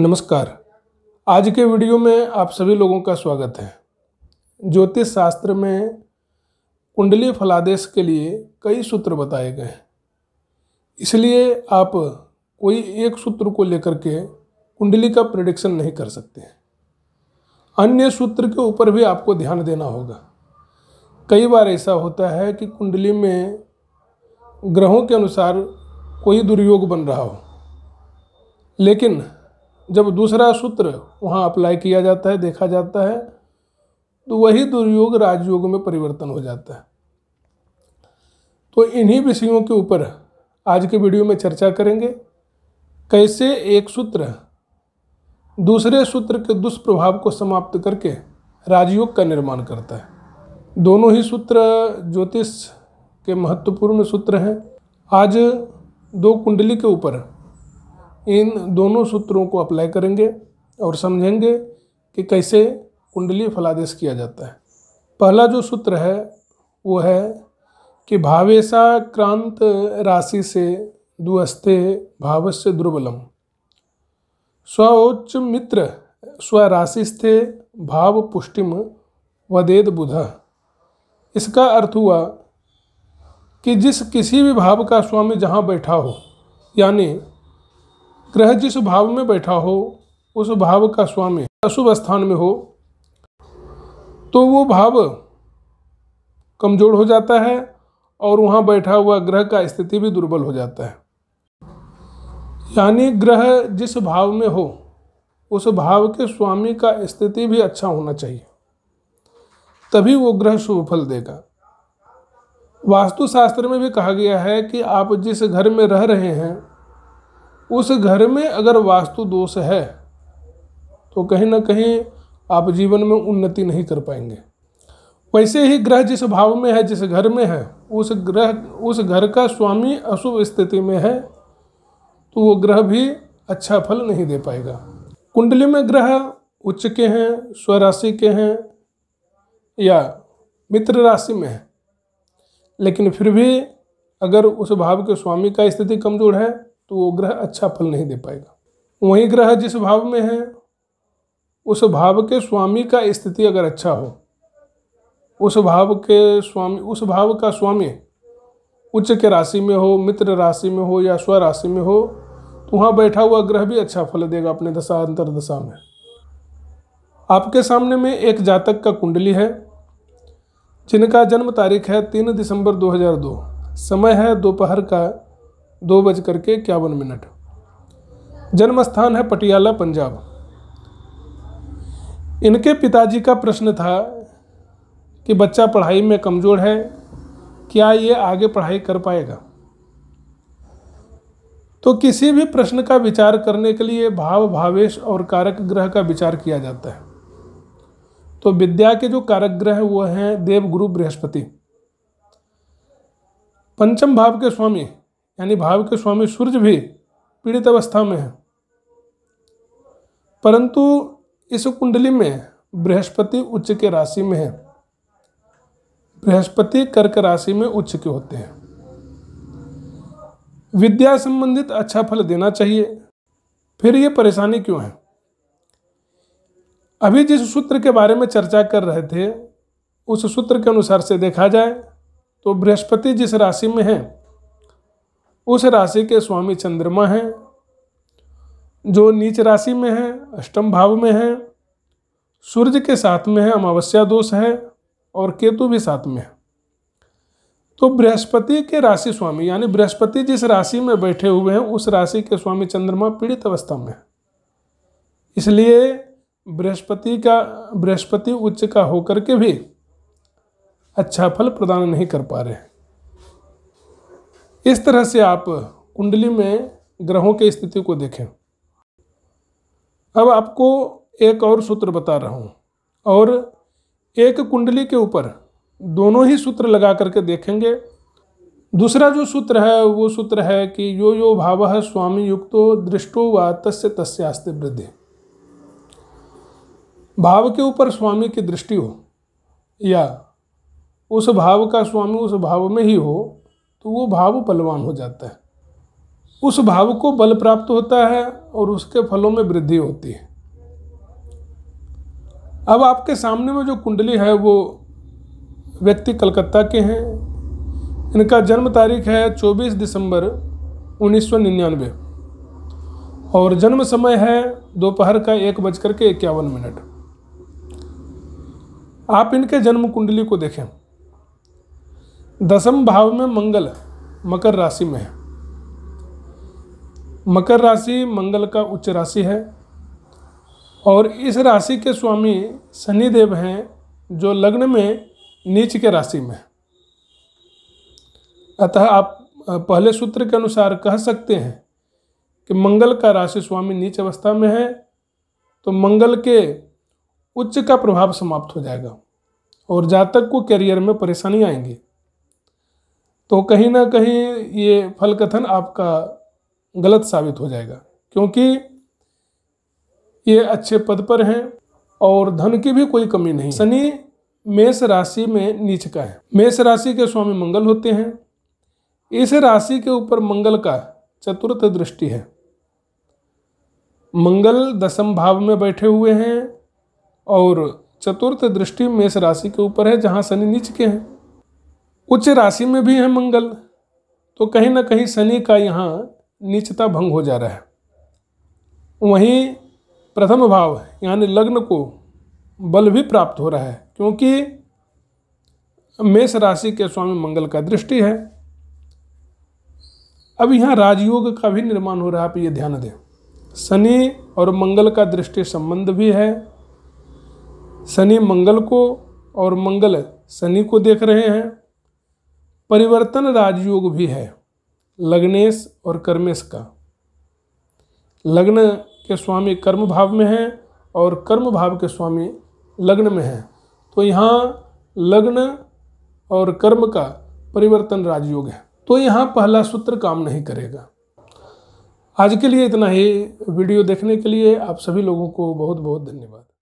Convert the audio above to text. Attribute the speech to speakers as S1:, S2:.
S1: नमस्कार आज के वीडियो में आप सभी लोगों का स्वागत है ज्योतिष शास्त्र में कुंडली फलादेश के लिए कई सूत्र बताए गए हैं इसलिए आप कोई एक सूत्र को लेकर के कुंडली का प्रिडिक्शन नहीं कर सकते अन्य सूत्र के ऊपर भी आपको ध्यान देना होगा कई बार ऐसा होता है कि कुंडली में ग्रहों के अनुसार कोई दुर्योग बन रहा हो लेकिन जब दूसरा सूत्र वहाँ अप्लाई किया जाता है देखा जाता है तो वही दुर्योग राजयोग में परिवर्तन हो जाता है तो इन्हीं विषयों के ऊपर आज के वीडियो में चर्चा करेंगे कैसे एक सूत्र दूसरे सूत्र के दुष्प्रभाव को समाप्त करके राजयोग का निर्माण करता है दोनों ही सूत्र ज्योतिष के महत्वपूर्ण सूत्र हैं आज दो कुंडली के ऊपर इन दोनों सूत्रों को अप्लाई करेंगे और समझेंगे कि कैसे कुंडली फलादेश किया जाता है पहला जो सूत्र है वो है कि भावेशा क्रांत राशि से दुअस्ते भावस्य दुर्बलम उच्च मित्र स्व स्थे भाव पुष्टिम वदेद बुध इसका अर्थ हुआ कि जिस किसी भी भाव का स्वामी जहाँ बैठा हो यानी ग्रह जिस भाव में बैठा हो उस भाव का स्वामी अशुभ स्थान में हो तो वो भाव कमजोर हो जाता है और वहाँ बैठा हुआ ग्रह का स्थिति भी दुर्बल हो जाता है यानी ग्रह जिस भाव में हो उस भाव के स्वामी का स्थिति भी अच्छा होना चाहिए तभी वो ग्रह शुभ फल देगा वास्तुशास्त्र में भी कहा गया है कि आप जिस घर में रह रहे हैं उस घर में अगर वास्तु दोष है तो कहीं ना कहीं आप जीवन में उन्नति नहीं कर पाएंगे वैसे ही ग्रह जिस भाव में है जिस घर में है उस ग्रह उस घर का स्वामी अशुभ स्थिति में है तो वो ग्रह भी अच्छा फल नहीं दे पाएगा कुंडली में ग्रह उच्च के हैं स्वराशि के हैं या मित्र राशि में है लेकिन फिर भी अगर उस भाव के स्वामी का स्थिति कमजोर है तो वो ग्रह अच्छा फल नहीं दे पाएगा वही ग्रह जिस भाव में है उस भाव के स्वामी का स्थिति अगर अच्छा हो उस भाव के स्वामी उस भाव का स्वामी उच्च के राशि में हो मित्र राशि में हो या स्व राशि में हो तो वहाँ बैठा हुआ ग्रह भी अच्छा फल देगा अपने दशा अंतर दशा में आपके सामने में एक जातक का कुंडली है जिनका जन्म तारीख है तीन दिसंबर 2002 समय है दोपहर का दो बज करके इक्यावन मिनट जन्म स्थान है पटियाला पंजाब इनके पिताजी का प्रश्न था कि बच्चा पढ़ाई में कमज़ोर है क्या ये आगे पढ़ाई कर पाएगा तो किसी भी प्रश्न का विचार करने के लिए भाव भावेश और कारक ग्रह का विचार किया जाता है तो विद्या के जो कारक ग्रह वो हैं गुरु बृहस्पति पंचम भाव के स्वामी यानी भाव के स्वामी सूर्य भी पीड़ित अवस्था में है परंतु इस कुंडली में बृहस्पति उच्च के राशि में है बृहस्पति कर्क राशि में उच्च के होते हैं विद्या संबंधित अच्छा फल देना चाहिए फिर ये परेशानी क्यों है अभी जिस सूत्र के बारे में चर्चा कर रहे थे उस सूत्र के अनुसार से देखा जाए तो बृहस्पति जिस राशि में है उस राशि के स्वामी चंद्रमा हैं जो नीच राशि में है अष्टम भाव में है सूर्य के साथ में है अमावस्या दोष है और केतु भी साथ में है तो बृहस्पति के राशि स्वामी यानी बृहस्पति जिस राशि में बैठे हुए हैं उस राशि के स्वामी चंद्रमा पीड़ित अवस्था में है इसलिए बृहस्पति का बृहस्पति उच्च का होकर के भी अच्छा फल प्रदान नहीं कर पा रहे हैं इस तरह से आप कुंडली में ग्रहों की स्थिति को देखें अब आपको एक और सूत्र बता रहा हूँ और एक कुंडली के ऊपर दोनों ही सूत्र लगा करके देखेंगे दूसरा जो सूत्र है वो सूत्र है कि यो यो भाव स्वामी युक्तो दृष्टो व तस्य तस्यास्ते वृद्धि भाव के ऊपर स्वामी की दृष्टि हो या उस भाव का स्वामी उस भाव में ही हो तो वो भाव बलवान हो जाता है उस भाव को बल प्राप्त होता है और उसके फलों में वृद्धि होती है अब आपके सामने में जो कुंडली है वो व्यक्ति कलकत्ता के हैं इनका जन्म तारीख है 24 दिसंबर उन्नीस और जन्म समय है दोपहर का एक बजकर के इक्यावन मिनट आप इनके जन्म कुंडली को देखें दसम भाव में मंगल मकर राशि में है मकर राशि मंगल का उच्च राशि है और इस राशि के स्वामी शनिदेव हैं जो लग्न में नीच के राशि में अतः आप पहले सूत्र के अनुसार कह सकते हैं कि मंगल का राशि स्वामी नीच अवस्था में है तो मंगल के उच्च का प्रभाव समाप्त हो जाएगा और जातक को करियर में परेशानी आएंगी तो कहीं ना कहीं ये फल कथन आपका गलत साबित हो जाएगा क्योंकि ये अच्छे पद पर हैं और धन की भी कोई कमी नहीं शनि मेष राशि में नीच का है मेष राशि के स्वामी मंगल होते हैं इस राशि के ऊपर मंगल का चतुर्थ दृष्टि है मंगल दशम भाव में बैठे हुए हैं और चतुर्थ दृष्टि मेष राशि के ऊपर है जहाँ शनि नीच के हैं उच्च राशि में भी है मंगल तो कहीं ना कहीं शनि का यहाँ नीचता भंग हो जा रहा है वहीं प्रथम भाव यानी लग्न को बल भी प्राप्त हो रहा है क्योंकि मेष राशि के स्वामी मंगल का दृष्टि है अब यहाँ राजयोग का भी निर्माण हो रहा है आप ये ध्यान दें शनि और मंगल का दृष्टि संबंध भी है शनि मंगल को और मंगल शनि को देख रहे हैं परिवर्तन राजयोग भी है लग्नेश और कर्मेश का लग्न के स्वामी कर्म भाव में है और कर्म भाव के स्वामी लग्न में है तो यहाँ लग्न और कर्म का परिवर्तन राजयोग है तो यहाँ पहला सूत्र काम नहीं करेगा आज के लिए इतना ही वीडियो देखने के लिए आप सभी लोगों को बहुत बहुत धन्यवाद